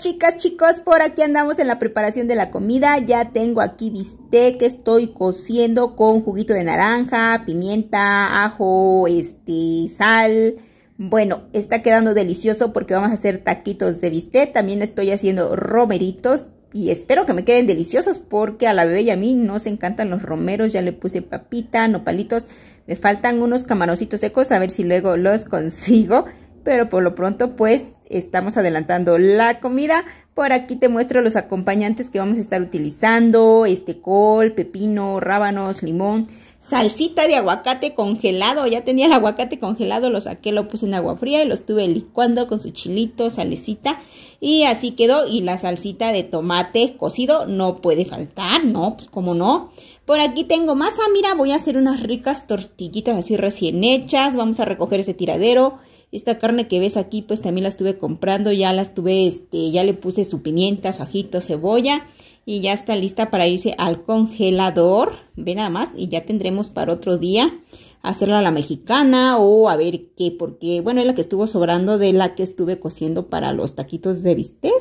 chicas, chicos, por aquí andamos en la preparación de la comida. Ya tengo aquí bistec, estoy cociendo con juguito de naranja, pimienta, ajo, este, sal. Bueno, está quedando delicioso porque vamos a hacer taquitos de bistec. También estoy haciendo romeritos y espero que me queden deliciosos porque a la bebé y a mí nos encantan los romeros. Ya le puse papita, nopalitos. Me faltan unos camarositos secos, a ver si luego los consigo pero por lo pronto pues estamos adelantando la comida. Por aquí te muestro los acompañantes que vamos a estar utilizando, este col, pepino, rábanos, limón, salsita de aguacate congelado, ya tenía el aguacate congelado, lo saqué, lo puse en agua fría y lo estuve licuando con su chilito, salecita y así quedó y la salsita de tomate cocido no puede faltar, ¿no? Pues como no. Por aquí tengo masa, mira, voy a hacer unas ricas tortillitas así recién hechas, vamos a recoger ese tiradero esta carne que ves aquí, pues también la estuve comprando, ya la estuve, este, ya le puse su pimienta, su ajito, cebolla y ya está lista para irse al congelador. Ve nada más y ya tendremos para otro día hacerla a la mexicana o a ver qué, porque bueno, es la que estuvo sobrando de la que estuve cociendo para los taquitos de bistec,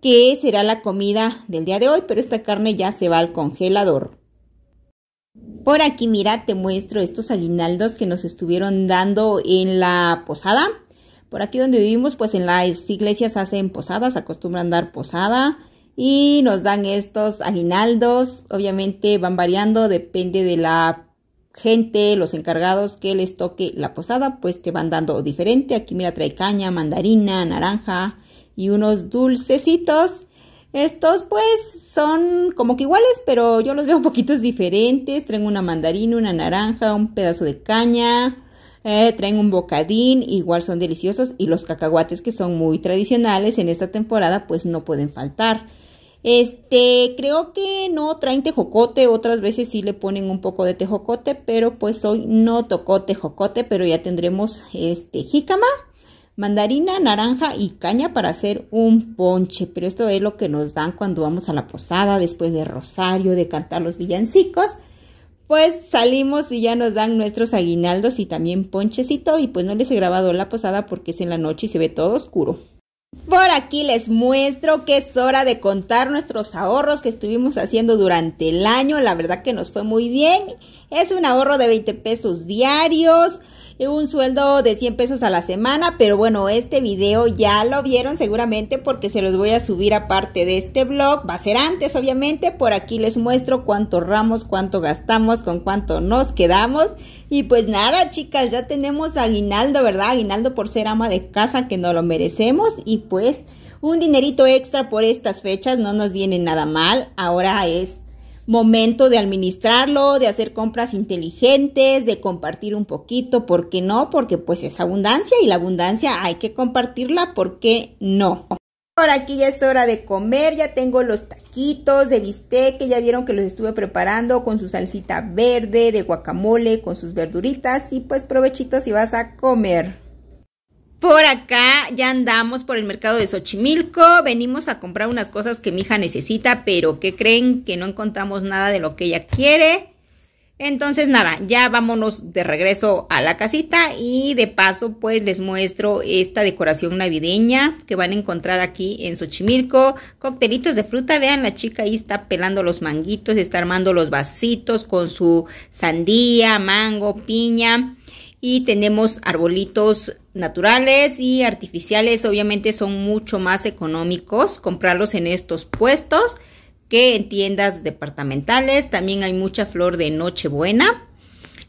que será la comida del día de hoy, pero esta carne ya se va al congelador. Por aquí, mira, te muestro estos aguinaldos que nos estuvieron dando en la posada. Por aquí donde vivimos, pues en las iglesias hacen posadas, acostumbran dar posada y nos dan estos aguinaldos. Obviamente van variando, depende de la gente, los encargados que les toque la posada, pues te van dando diferente. Aquí mira, trae caña, mandarina, naranja y unos dulcecitos. Estos pues son como que iguales, pero yo los veo un poquitos diferentes. Traen una mandarina, una naranja, un pedazo de caña, eh, traen un bocadín, igual son deliciosos. Y los cacahuates que son muy tradicionales en esta temporada pues no pueden faltar. Este, creo que no traen tejocote, otras veces sí le ponen un poco de tejocote, pero pues hoy no tocó tejocote, pero ya tendremos este jícama mandarina, naranja y caña para hacer un ponche. Pero esto es lo que nos dan cuando vamos a la posada, después de rosario, de cantar los villancicos. Pues salimos y ya nos dan nuestros aguinaldos y también ponchecito. Y pues no les he grabado la posada porque es en la noche y se ve todo oscuro. Por aquí les muestro que es hora de contar nuestros ahorros que estuvimos haciendo durante el año. La verdad que nos fue muy bien. Es un ahorro de 20 pesos diarios. Eh, un sueldo de 100 pesos a la semana, pero bueno, este video ya lo vieron seguramente porque se los voy a subir aparte de este blog, va a ser antes obviamente, por aquí les muestro cuánto ramos, cuánto gastamos, con cuánto nos quedamos y pues nada chicas, ya tenemos aguinaldo, ¿verdad? Aguinaldo por ser ama de casa que no lo merecemos y pues un dinerito extra por estas fechas no nos viene nada mal, ahora es momento de administrarlo, de hacer compras inteligentes, de compartir un poquito, ¿por qué no? Porque pues es abundancia y la abundancia hay que compartirla, ¿por qué no? Ahora aquí ya es hora de comer, ya tengo los taquitos de bistec que ya vieron que los estuve preparando con su salsita verde de guacamole, con sus verduritas y pues provechitos si vas a comer. Por acá ya andamos por el mercado de Xochimilco, venimos a comprar unas cosas que mi hija necesita, pero que creen que no encontramos nada de lo que ella quiere. Entonces nada, ya vámonos de regreso a la casita y de paso pues les muestro esta decoración navideña que van a encontrar aquí en Xochimilco. Coctelitos de fruta, vean la chica ahí está pelando los manguitos, está armando los vasitos con su sandía, mango, piña y tenemos arbolitos naturales y artificiales. Obviamente son mucho más económicos comprarlos en estos puestos que en tiendas departamentales. También hay mucha flor de Nochebuena.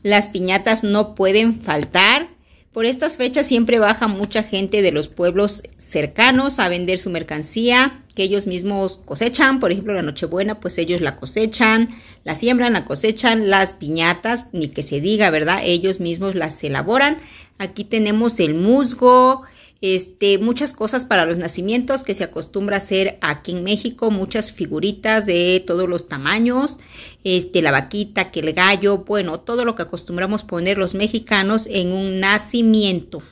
Las piñatas no pueden faltar. Por estas fechas siempre baja mucha gente de los pueblos cercanos a vender su mercancía que ellos mismos cosechan. Por ejemplo, la Nochebuena, pues ellos la cosechan, la siembran, la cosechan, las piñatas, ni que se diga, ¿verdad? Ellos mismos las elaboran. Aquí tenemos el musgo, este, muchas cosas para los nacimientos que se acostumbra hacer aquí en México, muchas figuritas de todos los tamaños, este, la vaquita, que el gallo, bueno, todo lo que acostumbramos poner los mexicanos en un nacimiento.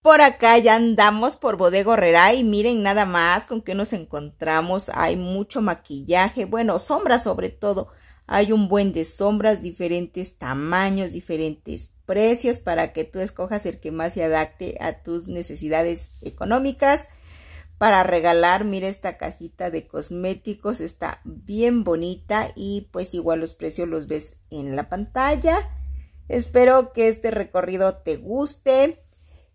Por acá ya andamos por Bodego y miren nada más con qué nos encontramos. Hay mucho maquillaje, bueno, sombra sobre todo. Hay un buen de sombras, diferentes tamaños, diferentes precios para que tú escojas el que más se adapte a tus necesidades económicas. Para regalar, mira esta cajita de cosméticos, está bien bonita y pues igual los precios los ves en la pantalla. Espero que este recorrido te guste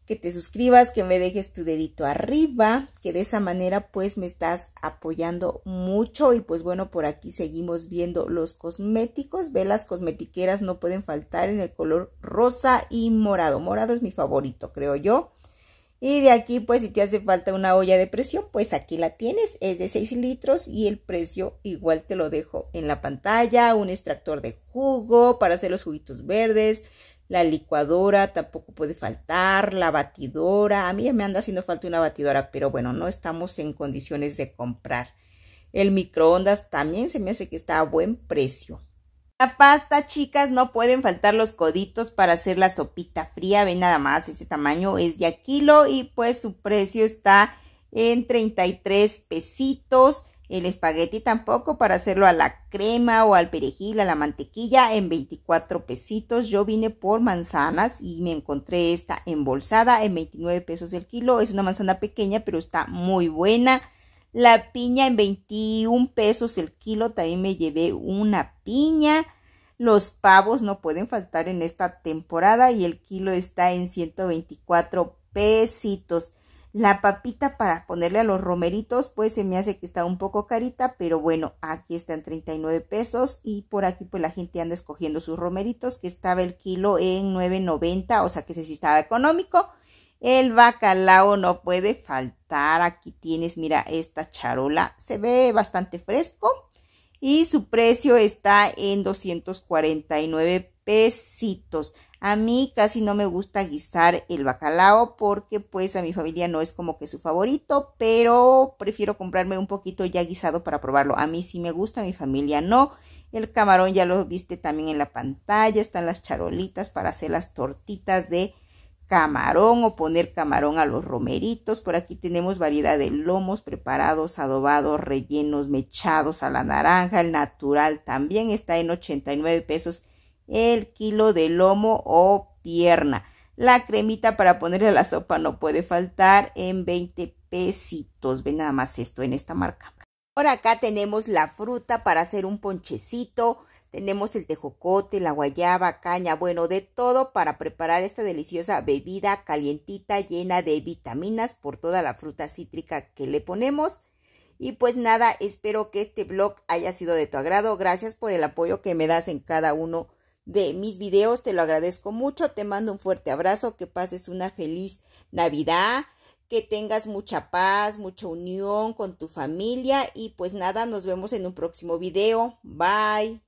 que te suscribas, que me dejes tu dedito arriba, que de esa manera pues me estás apoyando mucho y pues bueno, por aquí seguimos viendo los cosméticos, Ve las cosmetiqueras no pueden faltar en el color rosa y morado, morado es mi favorito creo yo. Y de aquí pues si te hace falta una olla de presión pues aquí la tienes, es de 6 litros y el precio igual te lo dejo en la pantalla, un extractor de jugo para hacer los juguitos verdes, la licuadora tampoco puede faltar, la batidora, a mí ya me anda haciendo falta una batidora, pero bueno, no estamos en condiciones de comprar. El microondas también se me hace que está a buen precio. La pasta, chicas, no pueden faltar los coditos para hacer la sopita fría. Ven nada más, ese tamaño es de a kilo y pues su precio está en 33 pesitos. El espagueti tampoco para hacerlo a la crema o al perejil, a la mantequilla en 24 pesitos. Yo vine por manzanas y me encontré esta embolsada en 29 pesos el kilo. Es una manzana pequeña pero está muy buena. La piña en 21 pesos el kilo. También me llevé una piña. Los pavos no pueden faltar en esta temporada y el kilo está en 124 pesitos. La papita para ponerle a los romeritos, pues se me hace que está un poco carita, pero bueno, aquí están 39 pesos y por aquí pues la gente anda escogiendo sus romeritos, que estaba el kilo en 9.90, o sea que ese sí estaba económico. El bacalao no puede faltar. Aquí tienes, mira, esta charola. Se ve bastante fresco. Y su precio está en 249 pesitos. A mí casi no me gusta guisar el bacalao porque pues a mi familia no es como que su favorito, pero prefiero comprarme un poquito ya guisado para probarlo. A mí sí me gusta, a mi familia no. El camarón ya lo viste también en la pantalla, están las charolitas para hacer las tortitas de camarón o poner camarón a los romeritos. Por aquí tenemos variedad de lomos preparados, adobados, rellenos, mechados a la naranja, el natural también está en 89 pesos el kilo de lomo o pierna. La cremita para ponerle a la sopa no puede faltar en 20 pesitos. Ven nada más esto en esta marca. Por acá tenemos la fruta para hacer un ponchecito. Tenemos el tejocote, la guayaba, caña, bueno, de todo para preparar esta deliciosa bebida calientita llena de vitaminas por toda la fruta cítrica que le ponemos. Y pues nada, espero que este blog haya sido de tu agrado. Gracias por el apoyo que me das en cada uno de mis videos, te lo agradezco mucho, te mando un fuerte abrazo, que pases una feliz Navidad, que tengas mucha paz, mucha unión con tu familia y pues nada, nos vemos en un próximo video. Bye.